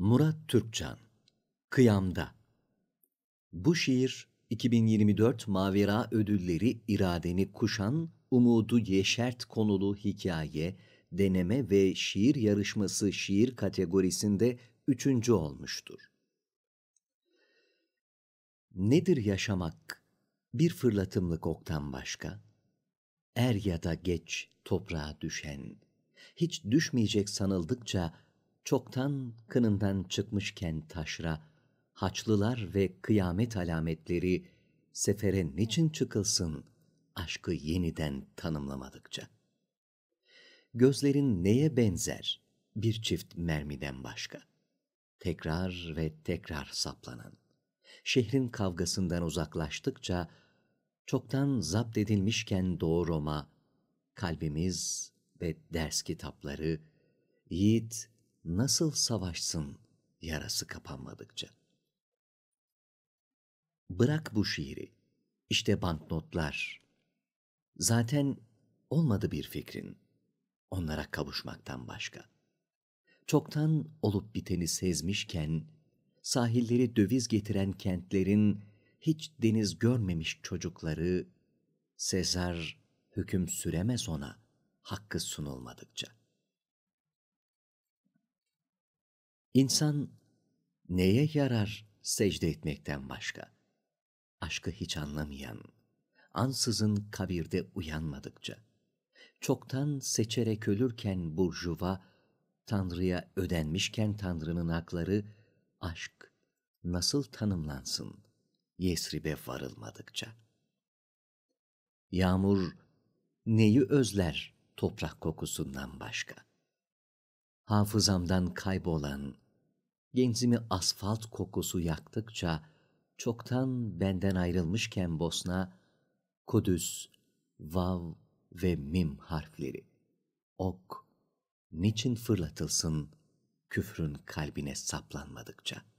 Murat Türkcan, Kıyamda Bu şiir 2024 Mavera Ödülleri iradeni kuşan, umudu yeşert konulu hikaye, deneme ve şiir yarışması şiir kategorisinde üçüncü olmuştur. Nedir yaşamak? Bir fırlatımlık oktan başka. Er ya da geç toprağa düşen. Hiç düşmeyecek sanıldıkça çoktan kınından çıkmışken taşra, haçlılar ve kıyamet alametleri sefere niçin çıkılsın aşkı yeniden tanımlamadıkça? Gözlerin neye benzer bir çift mermiden başka? Tekrar ve tekrar saplanan. Şehrin kavgasından uzaklaştıkça çoktan zapt edilmişken Doğu Roma, kalbimiz ve ders kitapları, yiğit nasıl savaşsın yarası kapanmadıkça. Bırak bu şiiri. İşte banknotlar. Zaten olmadı bir fikrin. Onlara kavuşmaktan başka. Çoktan olup biteni sezmişken, sahilleri döviz getiren kentlerin hiç deniz görmemiş çocukları, Sezar hüküm süremez ona, hakkı sunulmadıkça. İnsan neye yarar secde etmekten başka? Aşkı hiç anlamayan, ansızın kabirde uyanmadıkça. Çoktan seçerek ölürken burjuva, Tanrı'ya ödenmişken Tanrı'nın hakları, aşk nasıl tanımlansın Yesrib'e varılmadıkça? Yağmur neyi özler toprak kokusundan başka?'' hafızamdan kaybolan, genzimi asfalt kokusu yaktıkça, çoktan benden ayrılmışken Bosna, Kudüs, Vav ve Mim harfleri, ok, niçin fırlatılsın küfrün kalbine saplanmadıkça?''